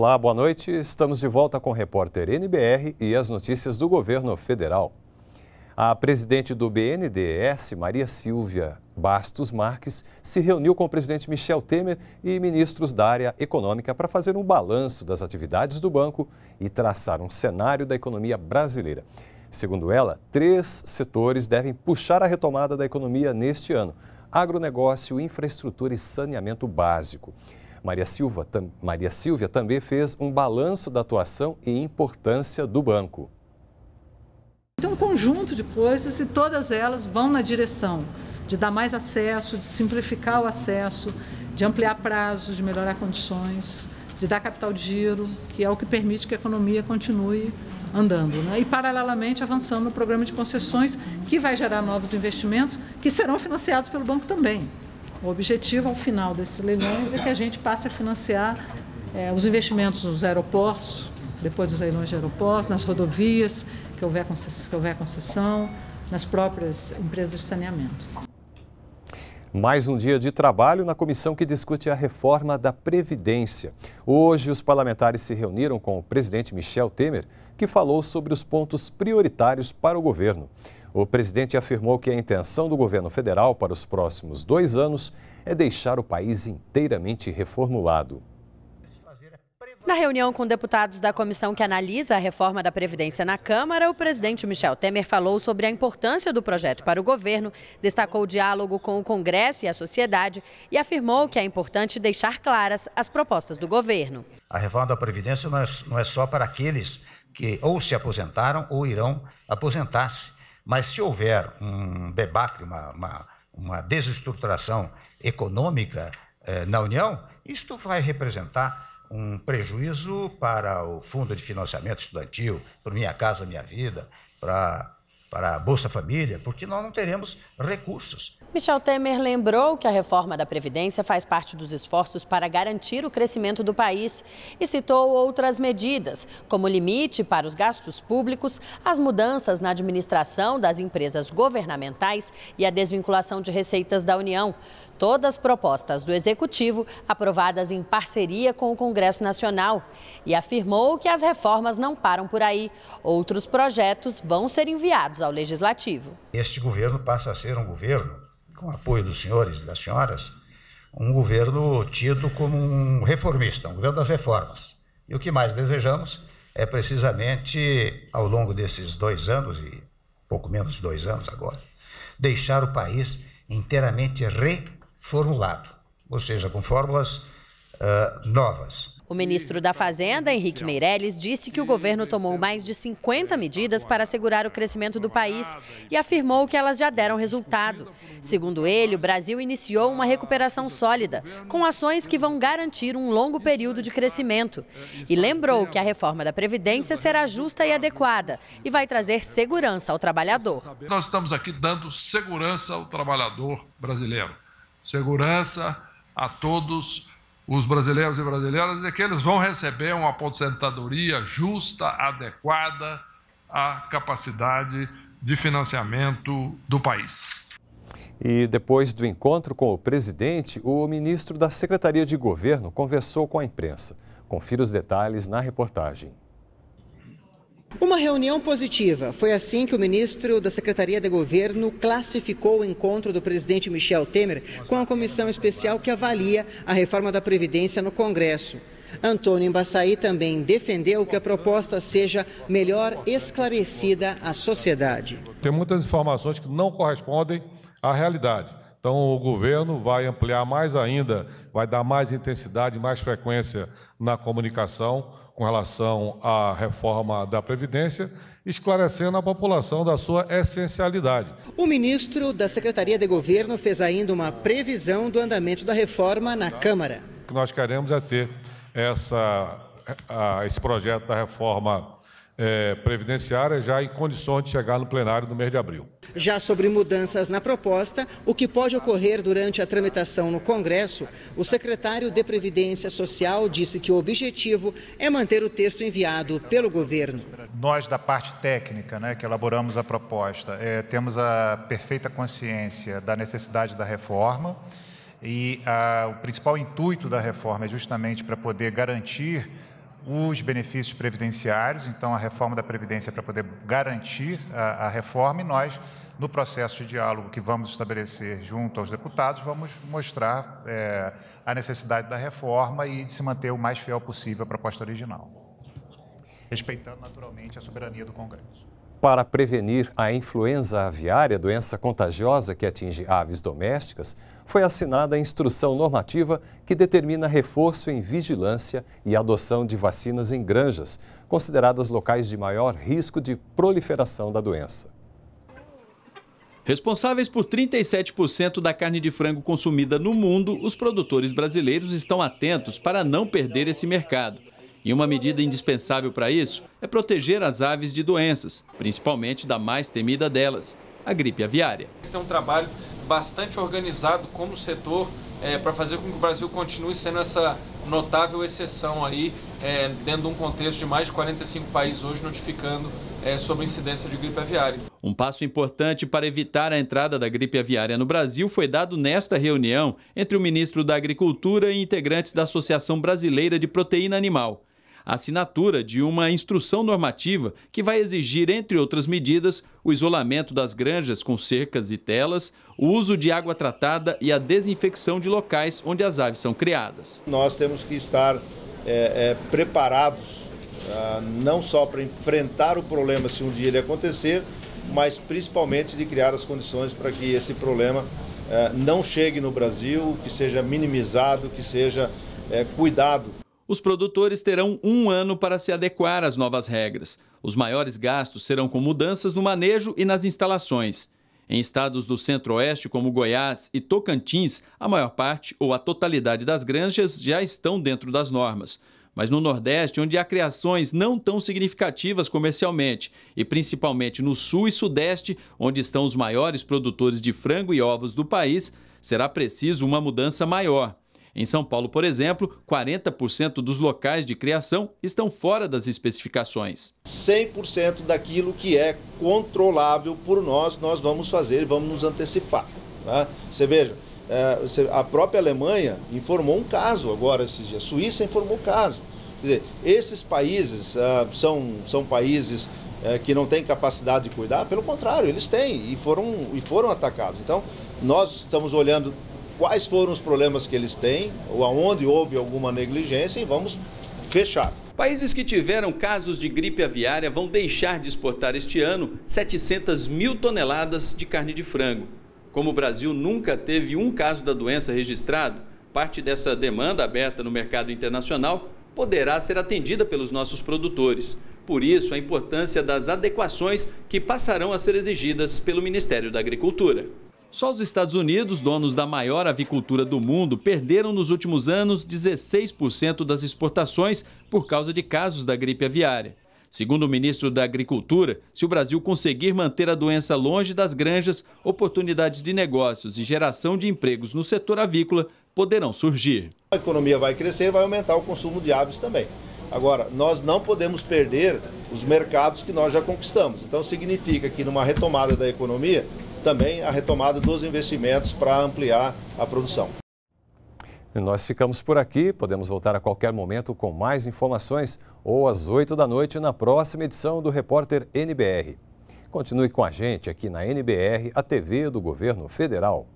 Olá, boa noite. Estamos de volta com o repórter NBR e as notícias do governo federal. A presidente do BNDES, Maria Silvia Bastos Marques, se reuniu com o presidente Michel Temer e ministros da área econômica para fazer um balanço das atividades do banco e traçar um cenário da economia brasileira. Segundo ela, três setores devem puxar a retomada da economia neste ano: agronegócio, infraestrutura e saneamento básico. Maria, Silva, Maria Silvia também fez um balanço da atuação e importância do banco. Tem um conjunto de coisas e todas elas vão na direção de dar mais acesso, de simplificar o acesso, de ampliar prazos, de melhorar condições, de dar capital de giro, que é o que permite que a economia continue andando. Né? E, paralelamente, avançando no programa de concessões, que vai gerar novos investimentos, que serão financiados pelo banco também. O objetivo ao final desses leilões é que a gente passe a financiar é, os investimentos nos aeroportos, depois dos leilões de aeroportos, nas rodovias, que houver, que houver concessão, nas próprias empresas de saneamento. Mais um dia de trabalho na comissão que discute a reforma da Previdência. Hoje, os parlamentares se reuniram com o presidente Michel Temer, que falou sobre os pontos prioritários para o governo. O presidente afirmou que a intenção do governo federal para os próximos dois anos é deixar o país inteiramente reformulado. Na reunião com deputados da comissão que analisa a reforma da Previdência na Câmara, o presidente Michel Temer falou sobre a importância do projeto para o governo, destacou o diálogo com o Congresso e a sociedade e afirmou que é importante deixar claras as propostas do governo. A reforma da Previdência não é, não é só para aqueles que ou se aposentaram ou irão aposentar-se mas se houver um debacle, uma, uma, uma desestruturação econômica eh, na União, isto vai representar um prejuízo para o Fundo de Financiamento Estudantil, para Minha Casa Minha Vida, para para a Bolsa Família, porque nós não teremos recursos. Michel Temer lembrou que a reforma da Previdência faz parte dos esforços para garantir o crescimento do país e citou outras medidas, como limite para os gastos públicos, as mudanças na administração das empresas governamentais e a desvinculação de receitas da União. Todas propostas do Executivo aprovadas em parceria com o Congresso Nacional. E afirmou que as reformas não param por aí. Outros projetos vão ser enviados ao Legislativo. Este governo passa a ser um governo, com apoio dos senhores e das senhoras, um governo tido como um reformista, um governo das reformas. E o que mais desejamos é precisamente, ao longo desses dois anos, e pouco menos de dois anos agora, deixar o país inteiramente re formulado, ou seja, com fórmulas uh, novas. O ministro da Fazenda, Henrique Meirelles, disse que o governo tomou mais de 50 medidas para assegurar o crescimento do país e afirmou que elas já deram resultado. Segundo ele, o Brasil iniciou uma recuperação sólida, com ações que vão garantir um longo período de crescimento. E lembrou que a reforma da Previdência será justa e adequada e vai trazer segurança ao trabalhador. Nós estamos aqui dando segurança ao trabalhador brasileiro segurança a todos os brasileiros e brasileiras e que eles vão receber uma aposentadoria justa, adequada à capacidade de financiamento do país. E depois do encontro com o presidente, o ministro da Secretaria de Governo conversou com a imprensa. Confira os detalhes na reportagem. Uma reunião positiva. Foi assim que o ministro da Secretaria de Governo classificou o encontro do presidente Michel Temer com a comissão especial que avalia a reforma da Previdência no Congresso. Antônio Embaçaí também defendeu que a proposta seja melhor esclarecida à sociedade. Tem muitas informações que não correspondem à realidade. Então, o governo vai ampliar mais ainda, vai dar mais intensidade, mais frequência na comunicação com relação à reforma da Previdência esclarecendo a população da sua essencialidade. O ministro da Secretaria de Governo fez ainda uma previsão do andamento da reforma na Câmara. O que nós queremos é ter essa, esse projeto da reforma é, previdenciária já em condições de chegar no plenário no mês de abril. Já sobre mudanças na proposta, o que pode ocorrer durante a tramitação no Congresso, o secretário de Previdência Social disse que o objetivo é manter o texto enviado pelo governo. Nós, da parte técnica, né, que elaboramos a proposta, é, temos a perfeita consciência da necessidade da reforma. E o principal intuito da reforma é justamente para poder garantir os benefícios previdenciários, então a reforma da Previdência para poder garantir a, a, reforma, e nós, no processo de diálogo que vamos estabelecer junto aos deputados, vamos mostrar é, a necessidade da reforma e de se manter o mais fiel possível à proposta original, respeitando naturalmente a soberania do Congresso. Para prevenir a influenza aviária, doença contagiosa que atinge aves domésticas, foi assinada a instrução normativa que determina reforço em vigilância e adoção de vacinas em granjas, consideradas locais de maior risco de proliferação da doença. Responsáveis por 37% da carne de frango consumida no mundo, os produtores brasileiros estão atentos para não perder esse mercado. E uma medida indispensável para isso é proteger as aves de doenças, principalmente da mais temida delas, a gripe aviária. É um trabalho bastante organizado como setor é, eh, para fazer com que o Brasil continue sendo essa notável exceção aí é, dentro de um contexto de mais de 45 países hoje notificando é, sobre incidência de gripe aviária. Um passo importante para evitar a entrada da gripe aviária no Brasil foi dado nesta reunião entre o ministro da Agricultura e integrantes da Associação Brasileira de Proteína Animal a assinatura de uma instrução normativa que vai exigir, entre outras medidas, o isolamento das granjas com cercas e telas, o uso de água tratada e a desinfecção de locais onde as aves são criadas. Nós temos que estar é, é, preparados, ah, não só para enfrentar o problema se um dia ele acontecer, mas principalmente de criar as condições para que esse problema eh, não chegue no Brasil, que seja minimizado, que seja eh, cuidado os produtores terão um ano para se adequar às novas regras. Os maiores gastos serão com mudanças no manejo e nas instalações. Em estados do centro-oeste, como Goiás e Tocantins, a maior parte ou a totalidade das granjas já estão dentro das normas. Mas no Nordeste, onde há criações não tão significativas comercialmente, e principalmente no Sul e Sudeste, onde estão os maiores produtores de frango e ovos do país, será preciso uma mudança maior. Em São Paulo, por exemplo, 40% dos locais de criação estão fora das especificações. 100% daquilo que é controlável por nós, nós vamos fazer, vamos nos antecipar. Né? Você veja, é, a própria Alemanha informou um caso agora esses dias, a Suíça informou um caso. Quer Dizer, esses países ah, são, são países é, que não têm capacidade de cuidar, pelo contrário, eles têm e foram, e foram atacados. Então, nós estamos olhando quais foram os problemas que eles têm, ou aonde houve alguma negligência e vamos fechar. Países que tiveram casos de gripe aviária vão deixar de exportar este ano 700 mil toneladas de carne de frango. Como o Brasil nunca teve um caso da doença registrado, parte dessa demanda aberta no mercado internacional poderá ser atendida pelos nossos produtores. Por isso, a importância das adequações que passarão a ser exigidas pelo Ministério da Agricultura. Só os Estados Unidos, donos da maior avicultura do mundo, perderam nos últimos anos 16% das exportações por causa de casos da gripe aviária. Segundo o ministro da Agricultura, se o Brasil conseguir manter a doença longe das granjas, oportunidades de negócios e geração de empregos no setor avícola poderão surgir. A economia vai crescer, vai aumentar o consumo de aves também. Agora, nós não podemos perder os mercados que nós já conquistamos. Então, significa que numa retomada da economia, também a retomada dos investimentos para ampliar a produção. Nós ficamos por aqui, podemos voltar a qualquer momento com mais informações ou às 8 da noite na próxima edição do Repórter NBR. Continue com a gente aqui na NBR, a TV do Governo Federal.